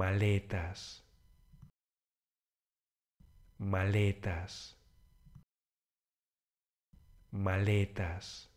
maletas, maletas, maletas.